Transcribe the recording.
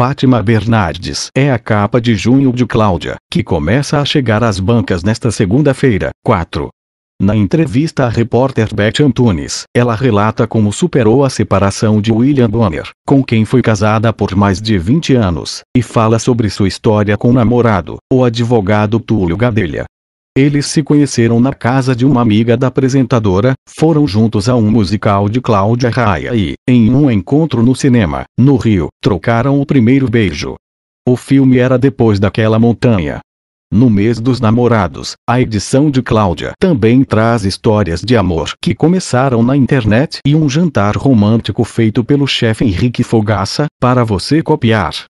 Fátima Bernardes é a capa de junho de Cláudia, que começa a chegar às bancas nesta segunda-feira, 4. Na entrevista à repórter Beth Antunes, ela relata como superou a separação de William Bonner, com quem foi casada por mais de 20 anos, e fala sobre sua história com o namorado, o advogado Túlio Gadelha, eles se conheceram na casa de uma amiga da apresentadora, foram juntos a um musical de Cláudia Raia e, em um encontro no cinema, no Rio, trocaram o primeiro beijo. O filme era Depois daquela Montanha. No mês dos namorados, a edição de Cláudia também traz histórias de amor que começaram na internet e um jantar romântico feito pelo chefe Henrique Fogaça, para você copiar.